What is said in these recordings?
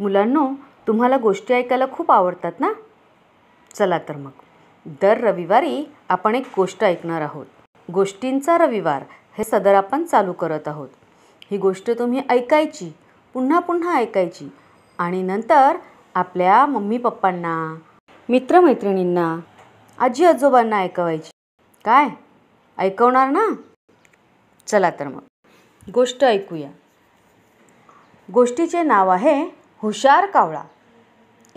मुलांनो तुम्हाला गोष्टी ऐकायला खूप आवडतात ना चला तर मग दर रविवारी आपण एक गोष्ट ऐकणार आहोत गोष्टींचा रविवार हे सदर आपण चालू करत आहोत ही गोष्ट तुम्ही ऐकायची पुन्हा पुन्हा ऐकायची आणि नंतर आपल्या मम्मी पप्पांना मित्रमैत्रिणींना आजी आजोबांना ऐकवायची काय ऐकवणार ना चला तर मग गोष्ट ऐकूया गोष्टीचे नाव आहे हुशार कावळा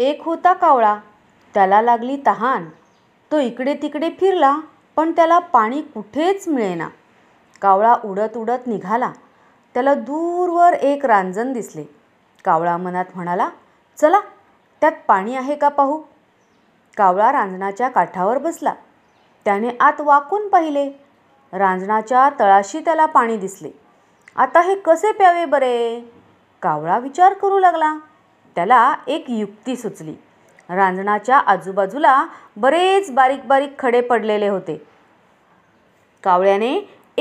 एक होता कावळा त्याला लागली तहान तो इकडे तिकडे फिरला पण त्याला पाणी कुठेच मिळेना कावळा उडत उडत निघाला त्याला दूरवर एक रांजण दिसले कावळा मनात म्हणाला चला त्यात पाणी आहे का पाहू कावळा रांजणाच्या काठावर बसला त्याने आत वाकून पाहिले रांजणाच्या तळाशी त्याला पाणी दिसले आता हे कसे प्यावे बरे कावळा विचार करू लागला त्याला एक युक्ती सुचली रांजणाच्या आजूबाजूला बरेच बारीक बारीक खडे पडलेले होते कावळ्याने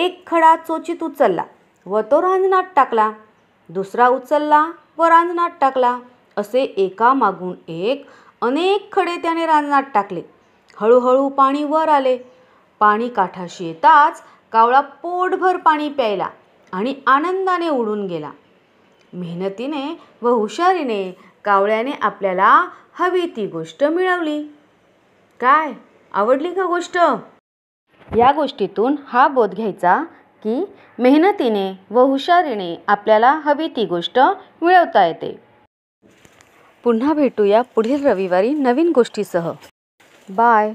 एक खडा चोचीत उचलला व तो रांजणात टाकला दुसरा उचलला व रांजणात टाकला असे एका मागून एक अनेक खडे त्याने रांजणात टाकले हळूहळू पाणी वर आले पाणी काठाशी येताच कावळा पोटभर पाणी प्यायला आणि आनंदाने उडून गेला मेहनतीने व हुशारीने कावळ्याने आपल्याला हवी ती गोष्ट मिळवली काय आवडली का गोष्ट या गोष्टीतून हा बोध घ्यायचा की मेहनतीने व हुशारीने आपल्याला हवी ती गोष्ट मिळवता येते पुन्हा भेटूया पुढील रविवारी नवीन गोष्टीसह बाय